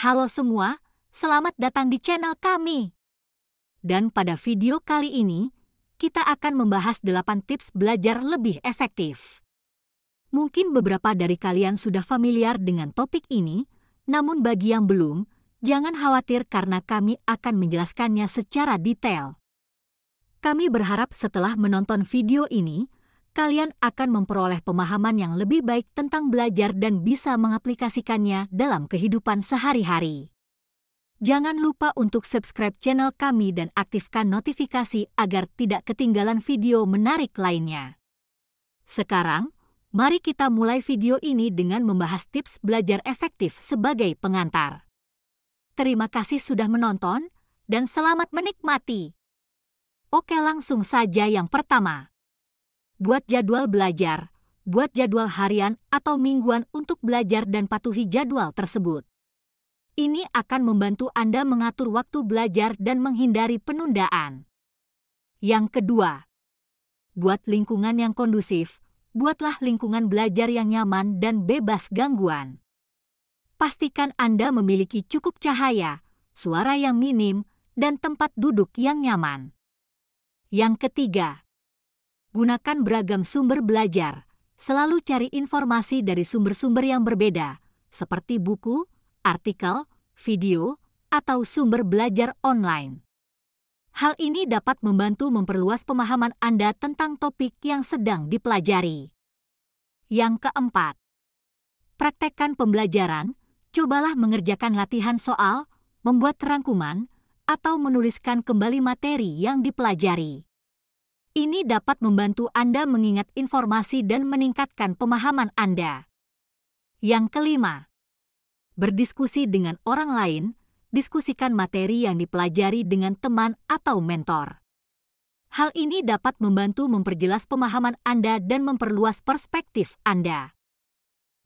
Halo semua, selamat datang di channel kami. Dan pada video kali ini, kita akan membahas 8 tips belajar lebih efektif. Mungkin beberapa dari kalian sudah familiar dengan topik ini, namun bagi yang belum, jangan khawatir karena kami akan menjelaskannya secara detail. Kami berharap setelah menonton video ini, kalian akan memperoleh pemahaman yang lebih baik tentang belajar dan bisa mengaplikasikannya dalam kehidupan sehari-hari. Jangan lupa untuk subscribe channel kami dan aktifkan notifikasi agar tidak ketinggalan video menarik lainnya. Sekarang, mari kita mulai video ini dengan membahas tips belajar efektif sebagai pengantar. Terima kasih sudah menonton, dan selamat menikmati. Oke langsung saja yang pertama. Buat jadwal belajar, buat jadwal harian atau mingguan untuk belajar dan patuhi jadwal tersebut. Ini akan membantu Anda mengatur waktu belajar dan menghindari penundaan. Yang kedua, buat lingkungan yang kondusif, buatlah lingkungan belajar yang nyaman dan bebas gangguan. Pastikan Anda memiliki cukup cahaya, suara yang minim, dan tempat duduk yang nyaman. Yang ketiga, gunakan beragam sumber belajar. Selalu cari informasi dari sumber-sumber yang berbeda, seperti buku, artikel, video, atau sumber belajar online. Hal ini dapat membantu memperluas pemahaman Anda tentang topik yang sedang dipelajari. Yang keempat, praktekkan pembelajaran, cobalah mengerjakan latihan soal, membuat rangkuman, atau menuliskan kembali materi yang dipelajari. Ini dapat membantu Anda mengingat informasi dan meningkatkan pemahaman Anda. Yang kelima, berdiskusi dengan orang lain, diskusikan materi yang dipelajari dengan teman atau mentor. Hal ini dapat membantu memperjelas pemahaman Anda dan memperluas perspektif Anda.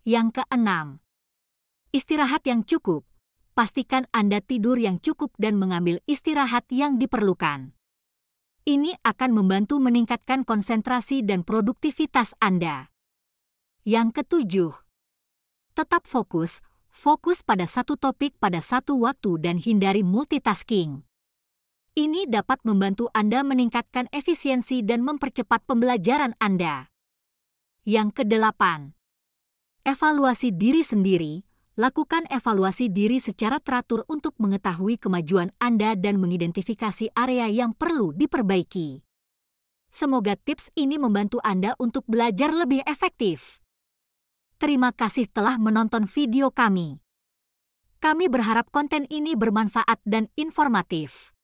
Yang keenam, istirahat yang cukup. Pastikan Anda tidur yang cukup dan mengambil istirahat yang diperlukan. Ini akan membantu meningkatkan konsentrasi dan produktivitas Anda. Yang ketujuh, tetap fokus, fokus pada satu topik pada satu waktu dan hindari multitasking. Ini dapat membantu Anda meningkatkan efisiensi dan mempercepat pembelajaran Anda. Yang kedelapan, evaluasi diri sendiri, lakukan evaluasi diri secara teratur untuk mengetahui kemajuan Anda dan mengidentifikasi area yang perlu diperbaiki. Semoga tips ini membantu Anda untuk belajar lebih efektif. Terima kasih telah menonton video kami. Kami berharap konten ini bermanfaat dan informatif.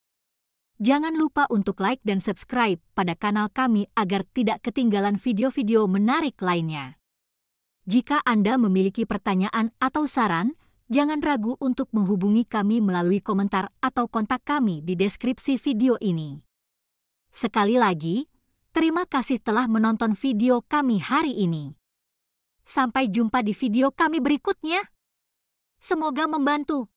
Jangan lupa untuk like dan subscribe pada kanal kami agar tidak ketinggalan video-video menarik lainnya. Jika Anda memiliki pertanyaan atau saran, jangan ragu untuk menghubungi kami melalui komentar atau kontak kami di deskripsi video ini. Sekali lagi, terima kasih telah menonton video kami hari ini. Sampai jumpa di video kami berikutnya. Semoga membantu.